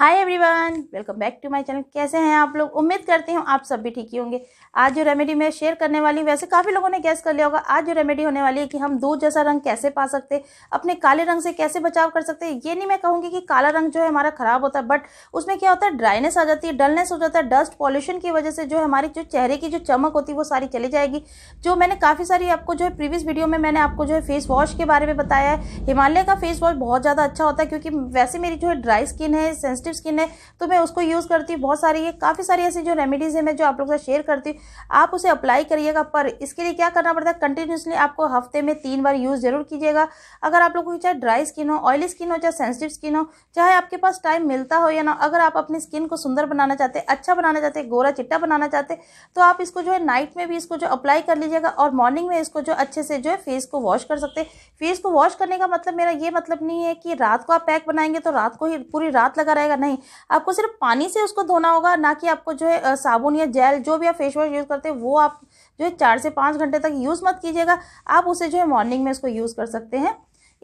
hi everyone welcome back to my channel कैसे हैं आप लोग उम्मीद करती हूँ आप सब भी ठीक ही होंगे आज जो रेमेडी मैं शेयर करने वाली हूँ वैसे काफ़ी लोगों ने गैस कर लिया होगा आज जो रेमेडी होने वाली है कि हम दूध जैसा रंग कैसे पा सकते अपने काले रंग से कैसे बचाव कर सकते ये नहीं मैं कहूँगी कि काला रंग जो है हमारा ख़राब होता है बट उसमें क्या होता है ड्राइनेस आ जाती है डलनेस हो जाता है डस्ट पॉल्यूशन की वजह से जो हमारी जो चेहरे की जो चमक होती है वो सारी चली जाएगी जो मैंने काफ़ी सारी आपको जो है प्रीवियस वीडियो में मैंने आपको जो है फेस वॉश के बारे में बताया है हिमालय का फेस वॉश बहुत ज़्यादा अच्छा होता है क्योंकि वैसे मेरी जो है ड्राई स्किन है सेंसिटिव सेंसिटिव स्किन है तो मैं उसको यूज़ करती हूँ बहुत सारी ये काफ़ी सारी ऐसी जो रेमेडीज़ है मैं जो आप लोगों से शेयर करती हूँ आप उसे अप्लाई करिएगा पर इसके लिए क्या करना पड़ता है कंटिन्यूसली आपको हफ्ते में तीन बार यूज़ ज़रूर कीजिएगा अगर आप लोगों की चाहे ड्राई स्किन हो ऑयली स्किन हो चाहे सेंसिटिव स्किन हो चाहे आपके पास टाइम मिलता हो या ना अगर आप अपनी स्किन को सुंदर बनाना चाहते अच्छा बनाना चाहते गोरा चिट्टा बनाना चाहते तो आप इसको जो है नाइट में भी इसको जो अप्लाई कर लीजिएगा और मॉर्निंग में इसको जो अच्छे से जो है फेस को वॉश कर सकते फेस को वॉश करने का मतलब मेरा ये मतलब नहीं है कि रात को आप पैक बनाएंगे तो रात को ही पूरी रात लगा रहेगा नहीं आपको सिर्फ पानी से उसको धोना होगा ना कि आपको जो है साबुन या जेल जो भी आप फेस वॉश यूज़ करते हैं वो आप जो है चार से पाँच घंटे तक यूज़ मत कीजिएगा आप उसे जो है मॉर्निंग में उसको यूज़ कर सकते हैं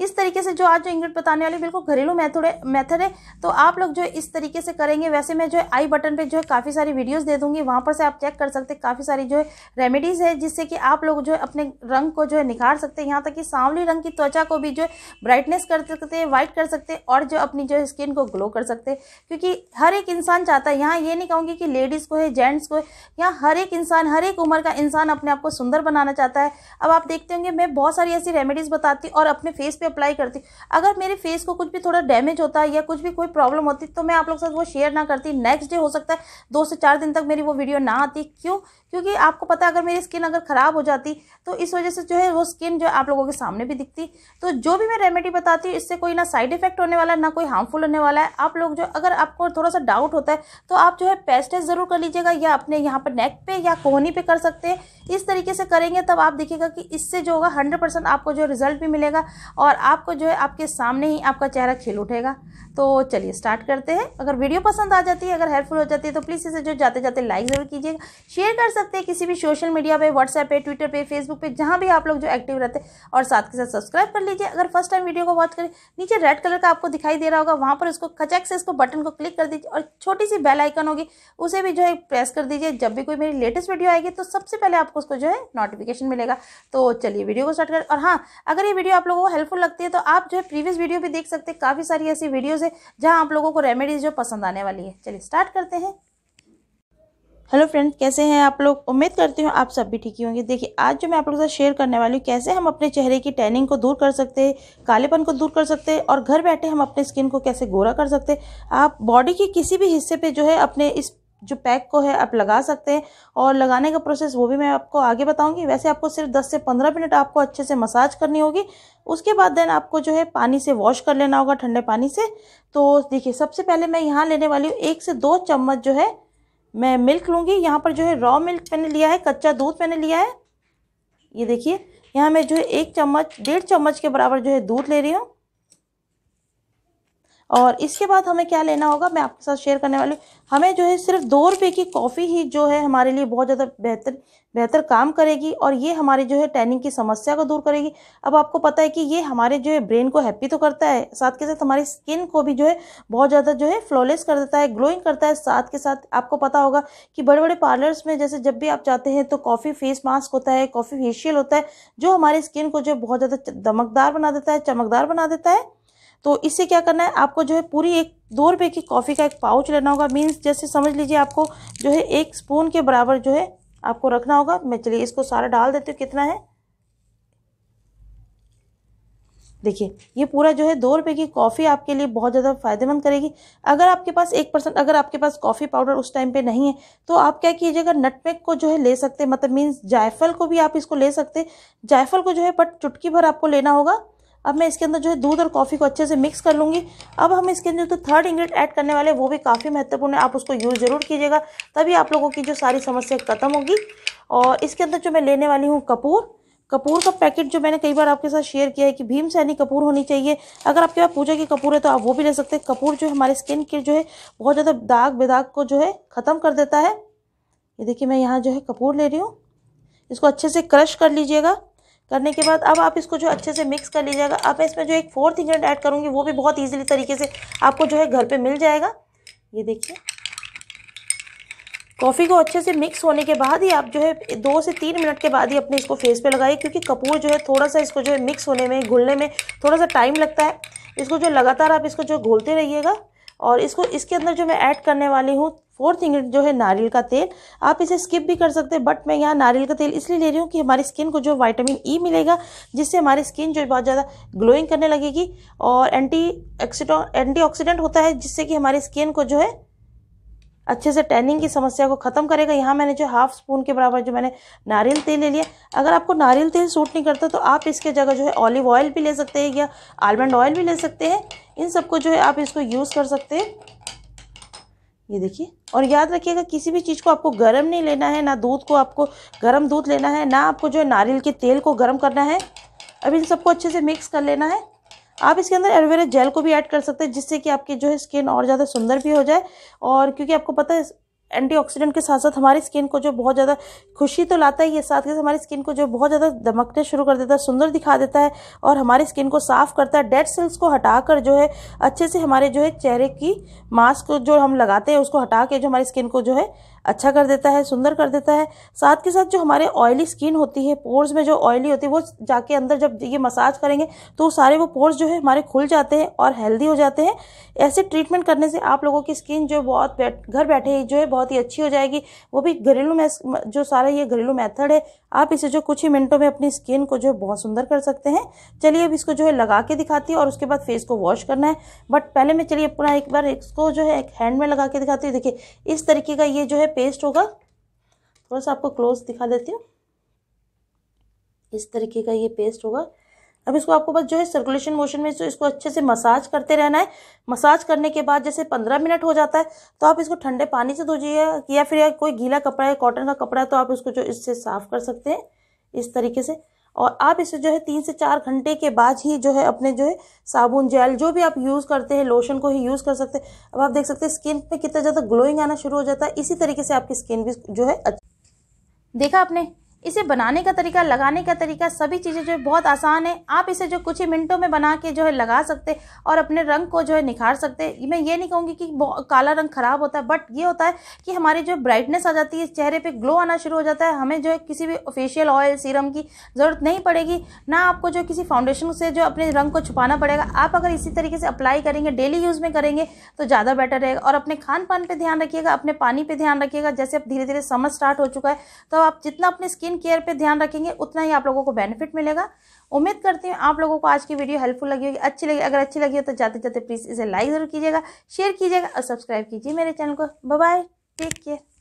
इस तरीके से जो आज जो इंग्रेड बताने वाली बिल्कुल घरेलू मेथड है मेथड है तो आप लोग जो है इस तरीके से करेंगे वैसे मैं जो है आई बटन पे जो है काफ़ी सारी वीडियोस दे दूंगी वहाँ पर से आप चेक कर सकते हैं काफ़ी सारी जो है रेमेडीज़ है जिससे कि आप लोग जो है अपने रंग को जो है निखार सकते हैं यहाँ तक कि सांवली रंग की त्वचा को भी जो है ब्राइटनेस कर सकते हैं वाइट कर सकते हैं और जो अपनी जो है स्किन को ग्लो कर सकते हैं क्योंकि हर एक इंसान चाहता है यहाँ ये नहीं कहूँगी कि लेडीज़ को है जेंट्स को है यहाँ हर एक इंसान हर एक उम्र का इंसान अपने आप को सुंदर बनाना चाहता है अब आप देखते होंगे मैं बहुत सारी ऐसी रेमेडीज़ बताती और अपने फेस पे अप्लाई करती अगर मेरे फेस को कुछ भी थोड़ा डैमेज होता है या कुछ भी कोई प्रॉब्लम होती तो मैं आप लोग के साथ वो शेयर ना करती नेक्स्ट डे हो सकता है दो से चार दिन तक मेरी वो वीडियो ना आती क्यों क्योंकि आपको पता है अगर मेरी स्किन अगर ख़राब हो जाती तो इस वजह से जो है वो स्किन जो आप लोगों के सामने भी दिखती तो जो भी मैं रेमेडी बताती हूँ इससे कोई ना साइड इफेक्ट होने वाला है ना कोई हार्मफुल होने वाला है आप लोग जो अगर आपको थोड़ा सा डाउट होता है तो आप जो है पेस्टेज ज़रूर कर लीजिएगा या अपने यहाँ पर नेक पे या कोहनी पे कर सकते हैं इस तरीके से करेंगे तब आप देखिएगा कि इससे जो होगा हंड्रेड परसेंट आपको जो रिजल्ट भी मिलेगा और और आपको जो है आपके सामने ही आपका चेहरा खिल उठेगा तो चलिए स्टार्ट करते हैं अगर वीडियो पसंद आ जाती है अगर हेल्पफुल हो जाती है तो प्लीज़ इसे जो जाते जाते लाइक ज़रूर कीजिएगा शेयर कर सकते हैं किसी भी सोशल मीडिया पे व्हाट्सएप पे ट्विटर पे फेसबुक पे जहाँ भी आप लोग जो एक्टिव रहते हैं और साथ के साथ सब्सक्राइब कर लीजिए अगर फर्स्ट टाइम वीडियो को वॉच करें नीचे रेड कलर का आपको दिखाई दे रहा होगा वहाँ पर उसको खचक से इसको बटन को क्लिक कर दीजिए और छोटी सी बेल आइकन होगी उसे भी जो है प्रेस कर दीजिए जब भी कोई मेरी लेटेस्ट वीडियो आएगी तो सबसे पहले आपको उसको जो है नोटिफिकेशन मिलेगा तो चलिए वीडियो को स्टार्ट कर और हाँ अगर ये वीडियो आप लोगों को हेल्पफुल लगती है तो आप जो है प्रीवियस वीडियो भी देख सकते हैं काफ़ी सारी ऐसी वीडियोज़ है जहाँ आप लोगों को रेमेडीज़ जो पसंद आने वाली है चलिए स्टार्ट करते हैं हेलो फ्रेंड कैसे हैं आप लोग उम्मीद करती हूँ आप सब भी ठीक ही होंगे देखिए आज जो मैं आप लोगों के साथ शेयर करने वाली हूँ कैसे हम अपने चेहरे की टैनिंग को दूर कर सकते हैं कालेपन को दूर कर सकते हैं और घर बैठे हम अपने स्किन को कैसे गोरा कर सकते हैं आप बॉडी के किसी भी हिस्से पे जो है अपने इस जो पैक को है आप लगा सकते हैं और लगाने का प्रोसेस वो भी मैं आपको आगे बताऊंगी वैसे आपको सिर्फ 10 से 15 मिनट आपको अच्छे से मसाज करनी होगी उसके बाद देन आपको जो है पानी से वॉश कर लेना होगा ठंडे पानी से तो देखिए सबसे पहले मैं यहाँ लेने वाली हूँ एक से दो चम्मच जो है मैं मिल्क लूँगी यहाँ पर जो है रॉ मिल्क मैंने लिया है कच्चा दूध मैंने लिया है ये देखिए यहाँ मैं जो है एक चम्मच डेढ़ चम्मच के बराबर जो है दूध ले रही हूँ और इसके बाद हमें क्या लेना होगा मैं आपके साथ शेयर करने वाली हूँ हमें जो है सिर्फ दो रुपये की कॉफ़ी ही जो है हमारे लिए बहुत ज़्यादा बेहतर बेहतर काम करेगी और ये हमारी जो है टैनिंग की समस्या को दूर करेगी अब आपको पता है कि ये हमारे जो है ब्रेन को हैप्पी तो करता है साथ के साथ हमारी स्किन को भी जो है बहुत ज़्यादा जो है फ्लॉलेस कर देता है ग्लोइंग करता है साथ के साथ आपको पता होगा कि बड़े बड़े पार्लर्स में जैसे जब भी आप जाते हैं तो कॉफ़ी फेस मास्क होता है कॉफ़ी फेशियल होता है जो हमारी स्किन को जो है बहुत ज़्यादा दमकदार बना देता है चमकदार बना देता है तो इससे क्या करना है आपको जो है पूरी एक दो रुपये की कॉफ़ी का एक पाउच लेना होगा मीन्स जैसे समझ लीजिए आपको जो है एक स्पून के बराबर जो है आपको रखना होगा मैं चलिए इसको सारा डाल देती हूँ कितना है देखिए ये पूरा जो है दो रुपये की कॉफ़ी आपके लिए बहुत ज़्यादा फायदेमंद करेगी अगर आपके पास एक परसेंट अगर आपके पास कॉफ़ी पाउडर उस टाइम पे नहीं है तो आप क्या कीजिएगा नटमेक को जो है ले सकते हैं मतलब मीन्स जायफल को भी आप इसको ले सकते जायफल को जो है बट चुटकी भर आपको लेना होगा अब मैं इसके अंदर जो है दूध और कॉफ़ी को अच्छे से मिक्स कर लूँगी अब हम इसके अंदर जो तो थर्ड इंग्रेडिएंट ऐड करने वाले वो भी काफ़ी महत्वपूर्ण है आप उसको यूज़ ज़रूर कीजिएगा तभी आप लोगों की जो सारी समस्या ख़त्म होगी और इसके अंदर जो मैं लेने वाली हूँ कपूर कपूर का पैकेट जो मैंने कई बार आपके साथ शेयर किया है कि भीम सैनी कपूर होनी चाहिए अगर आपके पास पूजा की कपूर है तो आप वो भी ले सकते हैं कपूर जो है हमारे स्किन के जो है बहुत ज़्यादा दाग बेदाग को जो है ख़त्म कर देता है ये देखिए मैं यहाँ जो है कपूर ले रही हूँ इसको अच्छे से क्रश कर लीजिएगा करने के बाद अब आप इसको जो अच्छे से मिक्स कर लीजिएगा अब मैं इसमें जो एक फोर्थ इंग्रेडिएंट ऐड करूँगी वो भी बहुत ईजिली तरीके से आपको जो है घर पर मिल जाएगा ये देखिए कॉफ़ी को अच्छे से मिक्स होने के बाद ही आप जो है दो से तीन मिनट के बाद ही अपने इसको फेस पे लगाइए क्योंकि कपूर जो है थोड़ा सा इसको जो है मिक्स होने में घुलने में थोड़ा सा टाइम लगता है इसको जो लगातार आप इसको जो घोलते रहिएगा और इसको इसके अंदर जो मैं ऐड करने वाली हूँ फोर्थ इंग्रेडिएंट जो है नारियल का तेल आप इसे स्किप भी कर सकते हैं बट मैं यहाँ नारियल का तेल इसलिए ले रही हूँ कि हमारी स्किन को जो विटामिन ई e मिलेगा जिससे हमारी स्किन जो है बहुत ज़्यादा ग्लोइंग करने लगेगी और एंटी एक्सीडो एंटी ऑक्सीडेंट होता है जिससे कि हमारी स्किन को जो है अच्छे से टैनिंग की समस्या को ख़त्म करेगा यहाँ मैंने जो हाफ स्पून के बराबर जो मैंने नारियल तेल ले लिया अगर आपको नारियल तेल सूट नहीं करता तो आप इसके जगह जो है ऑलिव ऑयल भी ले सकते हैं या आलमंड ऑयल भी ले सकते हैं इन सबको जो है आप इसको यूज़ कर सकते हैं ये देखिए और याद रखिएगा किसी भी चीज़ को आपको गर्म नहीं लेना है ना दूध को आपको गर्म दूध लेना है ना आपको जो है नारियल के तेल को गर्म करना है अब इन सबको अच्छे से मिक्स कर लेना है आप इसके अंदर एलोवेरा जेल को भी ऐड कर सकते हैं जिससे कि आपकी जो है स्किन और ज़्यादा सुंदर भी हो जाए और क्योंकि आपको पता है एंटीऑक्सीडेंट के तो साथ साथ हमारी स्किन को जो बहुत ज़्यादा खुशी तो लाता है ये साथ के हमारी स्किन को जो बहुत ज़्यादा दमकने शुरू कर देता है सुंदर दिखा देता है और हमारी स्किन को साफ़ करता है डेड सेल्स को हटाकर जो है अच्छे से हमारे जो है चेहरे की मास्क जो हम लगाते हैं उसको हटा के जो हमारी स्किन को जो है अच्छा कर देता है सुंदर कर देता है साथ के साथ जो हमारे ऑयली स्किन होती है पोर्स में जो ऑयली होती है वो जाके अंदर जब ये मसाज करेंगे तो सारे वो पोर्स जो है हमारे खुल जाते हैं और हेल्दी हो जाते हैं ऐसे ट्रीटमेंट करने से आप लोगों की स्किन जो बहुत घर बैठे ही जो है बहुत ही अच्छी हो जाएगी वो भी घरेलू जो सारा ये घरेलू मेथड है आप इसे जो कुछ ही मिनटों में अपनी स्किन को जो है बहुत सुंदर कर सकते हैं चलिए अब इसको जो है लगा के दिखाती हूँ और उसके बाद फेस को वॉश करना है बट पहले मैं चलिए अपना एक बार इसको जो है एक हैंड में लगा के दिखाती हूँ देखिए इस तरीके का ये जो है पेस्ट होगा थोड़ा सा आपको क्लोज दिखा देती हूँ इस तरीके का ये पेस्ट होगा अब इसको आपको बस जो है सर्कुलेशन मोशन में इसको, इसको अच्छे से मसाज करते रहना है मसाज करने के बाद जैसे पंद्रह मिनट हो जाता है तो आप इसको ठंडे पानी से धोजिए या फिर या कोई गीला कपड़ा है कॉटन का कपड़ा है तो आप इसको जो इससे साफ कर सकते हैं इस तरीके से और आप इसे जो है तीन से चार घंटे के बाद ही जो है अपने जो है साबुन जेल जो भी आप यूज़ करते हैं लोशन को ही यूज़ कर सकते हैं अब आप देख सकते हैं स्किन पे कितना ज़्यादा ग्लोइंग आना शुरू हो जाता है इसी तरीके से आपकी स्किन भी जो है अच्छा देखा आपने इसे बनाने का तरीका लगाने का तरीका सभी चीज़ें जो है बहुत आसान है आप इसे जो कुछ ही मिनटों में बना के जो है लगा सकते और अपने रंग को जो है निखार सकते मैं ये नहीं कहूँगी कि काला रंग ख़राब होता है बट ये होता है कि हमारी जो ब्राइटनेस आ जाती है चेहरे पर ग्लो आना शुरू हो जाता है हमें जो है किसी भी फेशियल ऑयल सीरम की ज़रूरत नहीं पड़ेगी ना आपको जो किसी फाउंडेशन से जो अपने रंग को छुपाना पड़ेगा आप अगर इसी तरीके से अप्लाई करेंगे डेली यूज़ में करेंगे तो ज़्यादा बेटर रहेगा और अपने खान पान पर ध्यान रखिएगा अपने पानी पर ध्यान रखिएगा जैसे अब धीरे धीरे समर स्टार्ट हो चुका है तो आप जितना अपनी स्किन स्किन केयर पे ध्यान रखेंगे उतना ही आप लोगों को बेनिफिट मिलेगा उम्मीद करती हूँ आप लोगों को आज की वीडियो हेल्पफुल लगी होगी अच्छी लगी अगर अच्छी लगी हो तो जाते जाते प्लीज़ इसे लाइक ज़रूर कीजिएगा शेयर कीजिएगा और सब्सक्राइब कीजिए मेरे चैनल को बाय टेक केयर